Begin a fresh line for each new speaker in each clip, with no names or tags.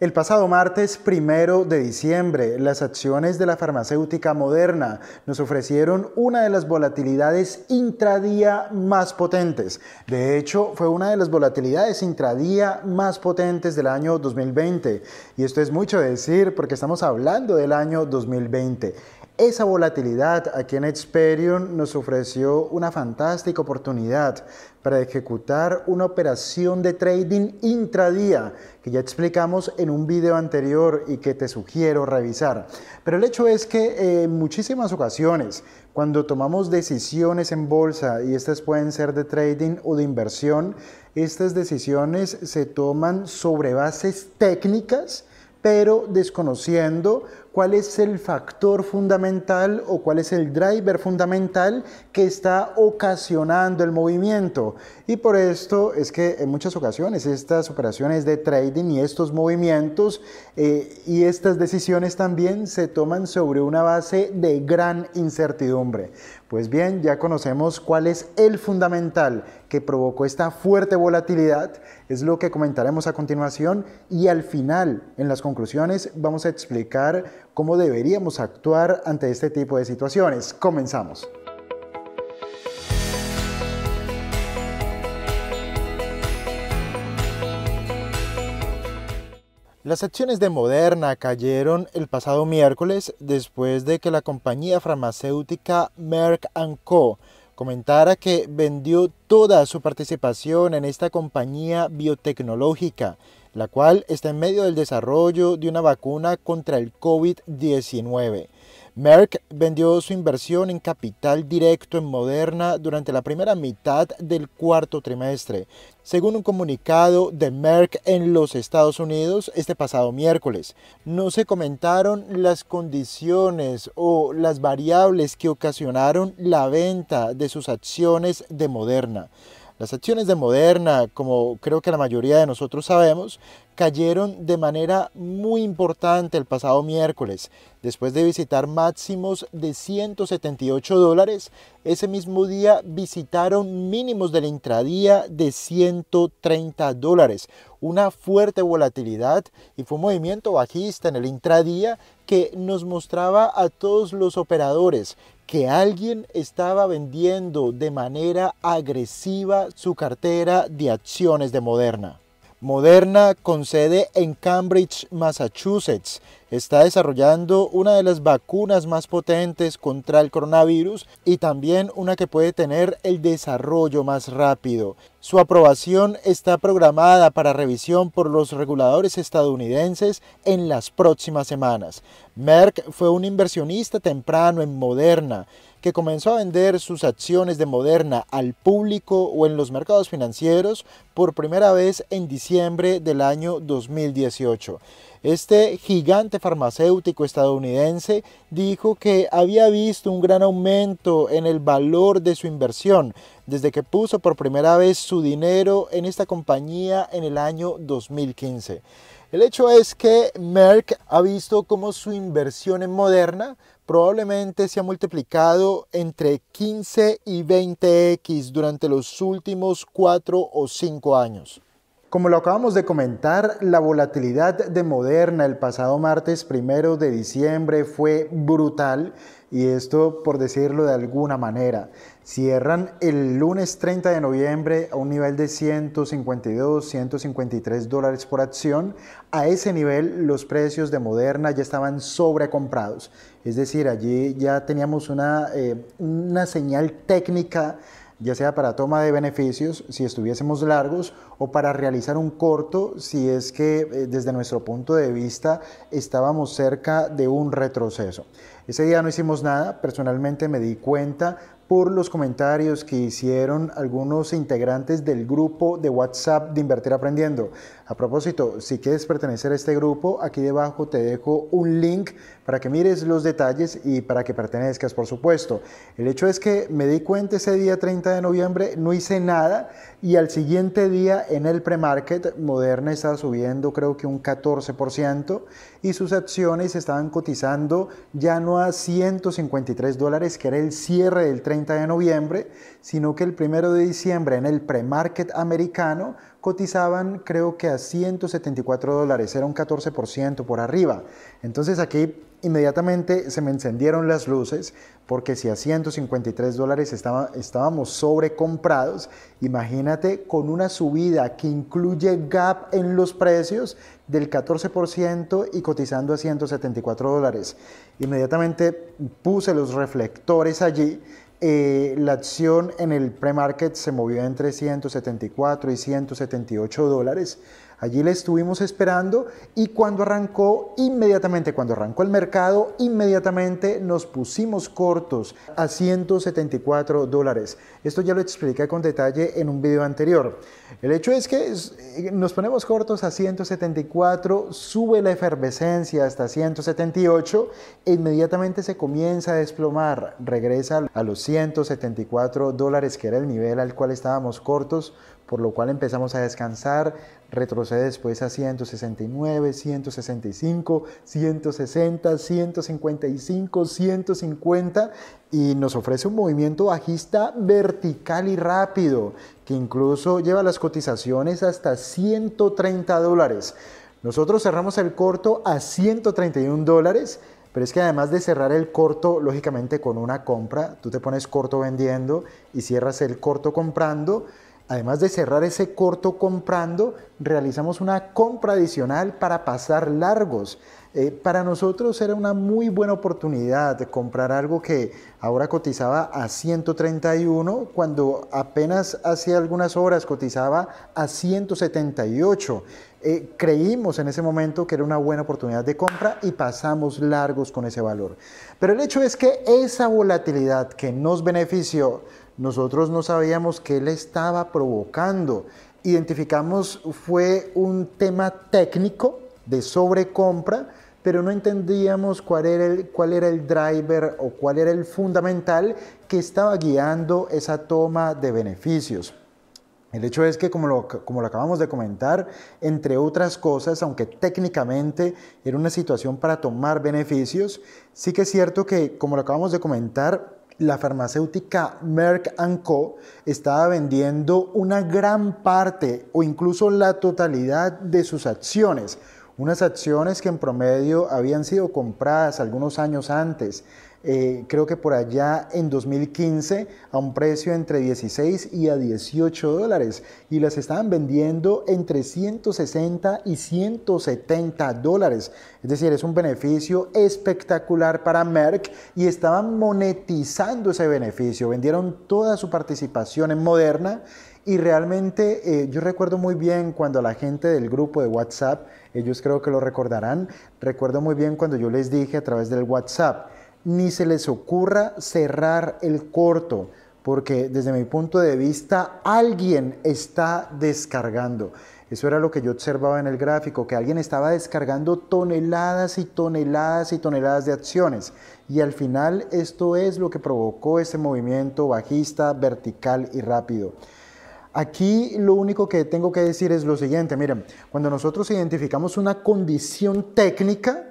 El pasado martes primero de diciembre, las acciones de la farmacéutica Moderna nos ofrecieron una de las volatilidades intradía más potentes. De hecho, fue una de las volatilidades intradía más potentes del año 2020. Y esto es mucho decir porque estamos hablando del año 2020. Esa volatilidad aquí en Experion nos ofreció una fantástica oportunidad para ejecutar una operación de trading intradía que ya explicamos en un video anterior y que te sugiero revisar. Pero el hecho es que eh, en muchísimas ocasiones cuando tomamos decisiones en bolsa y estas pueden ser de trading o de inversión, estas decisiones se toman sobre bases técnicas pero desconociendo cuál es el factor fundamental o cuál es el driver fundamental que está ocasionando el movimiento. Y por esto es que en muchas ocasiones estas operaciones de trading y estos movimientos eh, y estas decisiones también se toman sobre una base de gran incertidumbre. Pues bien, ya conocemos cuál es el fundamental que provocó esta fuerte volatilidad, es lo que comentaremos a continuación y al final, en las conclusiones, vamos a explicar cómo deberíamos actuar ante este tipo de situaciones. Comenzamos. Las acciones de Moderna cayeron el pasado miércoles después de que la compañía farmacéutica Merck Co comentara que vendió toda su participación en esta compañía biotecnológica la cual está en medio del desarrollo de una vacuna contra el COVID-19. Merck vendió su inversión en capital directo en Moderna durante la primera mitad del cuarto trimestre, según un comunicado de Merck en los Estados Unidos este pasado miércoles. No se comentaron las condiciones o las variables que ocasionaron la venta de sus acciones de Moderna. Las acciones de Moderna, como creo que la mayoría de nosotros sabemos, cayeron de manera muy importante el pasado miércoles, después de visitar máximos de 178 dólares, ese mismo día visitaron mínimos del intradía de 130 dólares, una fuerte volatilidad y fue un movimiento bajista en el intradía que nos mostraba a todos los operadores que alguien estaba vendiendo de manera agresiva su cartera de acciones de Moderna. Moderna, con sede en Cambridge, Massachusetts, está desarrollando una de las vacunas más potentes contra el coronavirus y también una que puede tener el desarrollo más rápido. Su aprobación está programada para revisión por los reguladores estadounidenses en las próximas semanas. Merck fue un inversionista temprano en Moderna que comenzó a vender sus acciones de Moderna al público o en los mercados financieros por primera vez en diciembre del año 2018. Este gigante farmacéutico estadounidense dijo que había visto un gran aumento en el valor de su inversión desde que puso por primera vez su dinero en esta compañía en el año 2015. El hecho es que Merck ha visto cómo su inversión en Moderna probablemente se ha multiplicado entre 15 y 20x durante los últimos 4 o 5 años. Como lo acabamos de comentar, la volatilidad de Moderna el pasado martes primero de diciembre fue brutal y esto por decirlo de alguna manera. Cierran el lunes 30 de noviembre a un nivel de 152, 153 dólares por acción. A ese nivel los precios de Moderna ya estaban sobrecomprados. Es decir, allí ya teníamos una, eh, una señal técnica ya sea para toma de beneficios si estuviésemos largos o para realizar un corto si es que eh, desde nuestro punto de vista estábamos cerca de un retroceso. Ese día no hicimos nada, personalmente me di cuenta por los comentarios que hicieron algunos integrantes del grupo de WhatsApp de Invertir Aprendiendo. A propósito, si quieres pertenecer a este grupo, aquí debajo te dejo un link para que mires los detalles y para que pertenezcas, por supuesto. El hecho es que me di cuenta ese día 30 de noviembre, no hice nada y al siguiente día en el pre-market, Moderna estaba subiendo creo que un 14% y sus acciones estaban cotizando ya no a 153 dólares, que era el cierre del 30 de noviembre, sino que el 1 de diciembre en el premarket americano cotizaban creo que a 174 dólares, era un 14% por arriba. Entonces aquí inmediatamente se me encendieron las luces porque si a 153 dólares estaba, estábamos sobrecomprados, imagínate con una subida que incluye gap en los precios del 14% y cotizando a 174 dólares. Inmediatamente puse los reflectores allí eh, la acción en el pre-market se movió entre 174 y 178 dólares Allí le estuvimos esperando y cuando arrancó, inmediatamente, cuando arrancó el mercado, inmediatamente nos pusimos cortos a 174 dólares. Esto ya lo expliqué con detalle en un video anterior. El hecho es que eh, nos ponemos cortos a 174, sube la efervescencia hasta 178 e inmediatamente se comienza a desplomar, regresa a los 174 dólares que era el nivel al cual estábamos cortos por lo cual empezamos a descansar, retrocede después a 169, 165, 160, 155, 150 y nos ofrece un movimiento bajista vertical y rápido que incluso lleva las cotizaciones hasta 130 dólares. Nosotros cerramos el corto a 131 dólares. Pero es que además de cerrar el corto, lógicamente con una compra, tú te pones corto vendiendo y cierras el corto comprando, Además de cerrar ese corto comprando, realizamos una compra adicional para pasar largos. Eh, para nosotros era una muy buena oportunidad de comprar algo que ahora cotizaba a 131, cuando apenas hace algunas horas cotizaba a 178. Eh, creímos en ese momento que era una buena oportunidad de compra y pasamos largos con ese valor. Pero el hecho es que esa volatilidad que nos benefició nosotros no sabíamos qué le estaba provocando. Identificamos fue un tema técnico de sobrecompra, pero no entendíamos cuál era, el, cuál era el driver o cuál era el fundamental que estaba guiando esa toma de beneficios. El hecho es que, como lo, como lo acabamos de comentar, entre otras cosas, aunque técnicamente era una situación para tomar beneficios, sí que es cierto que, como lo acabamos de comentar, la farmacéutica Merck Co. estaba vendiendo una gran parte o incluso la totalidad de sus acciones, unas acciones que en promedio habían sido compradas algunos años antes eh, creo que por allá en 2015 a un precio entre 16 y a 18 dólares y las estaban vendiendo entre 160 y 170 dólares. Es decir, es un beneficio espectacular para Merck y estaban monetizando ese beneficio. Vendieron toda su participación en Moderna y realmente eh, yo recuerdo muy bien cuando la gente del grupo de WhatsApp, ellos creo que lo recordarán, recuerdo muy bien cuando yo les dije a través del WhatsApp, ni se les ocurra cerrar el corto, porque desde mi punto de vista alguien está descargando. Eso era lo que yo observaba en el gráfico, que alguien estaba descargando toneladas y toneladas y toneladas de acciones. Y al final esto es lo que provocó ese movimiento bajista, vertical y rápido. Aquí lo único que tengo que decir es lo siguiente, miren, cuando nosotros identificamos una condición técnica,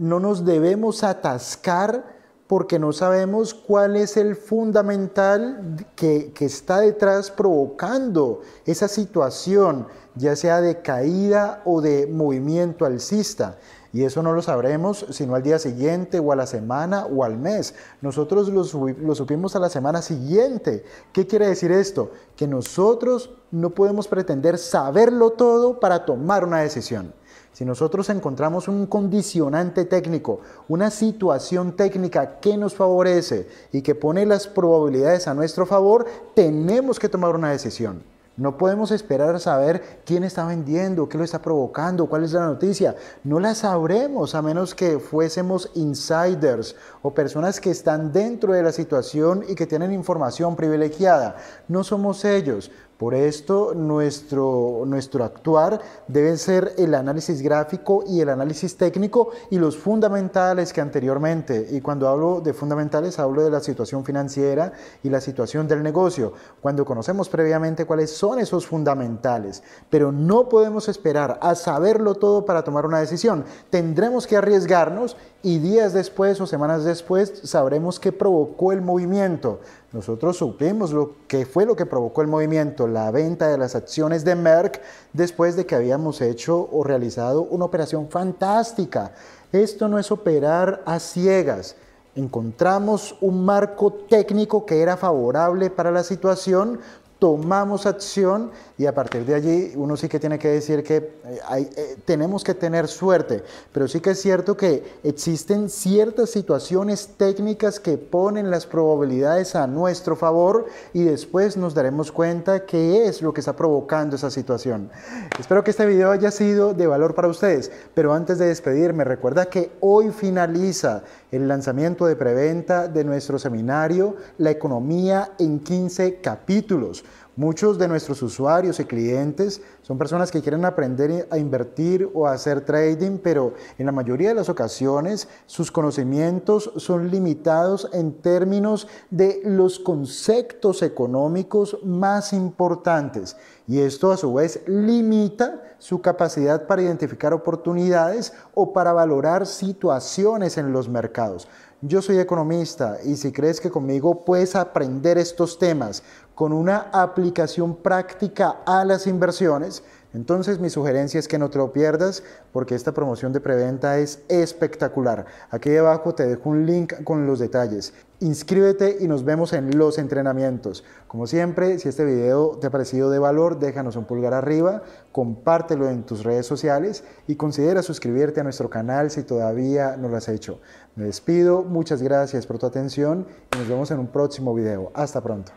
no nos debemos atascar porque no sabemos cuál es el fundamental que, está detrás provocando esa situación, ya sea de caída o de movimiento alcista. Y eso no lo sabremos sino al día siguiente o a la semana o al mes. Nosotros lo, lo supimos a la semana siguiente. ¿Qué quiere decir esto? Que nosotros no podemos pretender saberlo todo para tomar una decisión. Si nosotros encontramos un condicionante técnico, una situación técnica que nos favorece y que pone las probabilidades a nuestro favor, tenemos que tomar una decisión. No podemos esperar a saber quién está vendiendo, qué lo está provocando, cuál es la noticia. No la sabremos a menos que fuésemos insiders o personas que están dentro de la situación y que tienen información privilegiada. No somos ellos. Por esto, nuestro, nuestro actuar debe ser el análisis gráfico y el análisis técnico y los fundamentales que anteriormente, y cuando hablo de fundamentales, hablo de la situación financiera y la situación del negocio, cuando conocemos previamente cuáles son esos fundamentales, pero no podemos esperar a saberlo todo para tomar una decisión. Tendremos que arriesgarnos y días después o semanas después sabremos qué provocó el movimiento. Nosotros supimos lo que fue lo que provocó el movimiento, la venta de las acciones de Merck después de que habíamos hecho o realizado una operación fantástica. Esto no es operar a ciegas. Encontramos un marco técnico que era favorable para la situación, tomamos acción y a partir de allí uno sí que tiene que decir que eh, eh, tenemos que tener suerte, pero sí que es cierto que existen ciertas situaciones técnicas que ponen las probabilidades a nuestro favor y después nos daremos cuenta qué es lo que está provocando esa situación. Espero que este video haya sido de valor para ustedes, pero antes de despedirme recuerda que hoy finaliza el lanzamiento de preventa de nuestro seminario La economía en 15 capítulos, Muchos de nuestros usuarios y clientes son personas que quieren aprender a invertir o hacer trading, pero en la mayoría de las ocasiones sus conocimientos son limitados en términos de los conceptos económicos más importantes. Y esto a su vez limita su capacidad para identificar oportunidades o para valorar situaciones en los mercados. Yo soy economista y si crees que conmigo puedes aprender estos temas con una aplicación práctica a las inversiones, entonces mi sugerencia es que no te lo pierdas porque esta promoción de preventa es espectacular. Aquí debajo te dejo un link con los detalles. Inscríbete y nos vemos en los entrenamientos. Como siempre, si este video te ha parecido de valor, déjanos un pulgar arriba, compártelo en tus redes sociales y considera suscribirte a nuestro canal si todavía no lo has hecho. Me despido, muchas gracias por tu atención y nos vemos en un próximo video. Hasta pronto.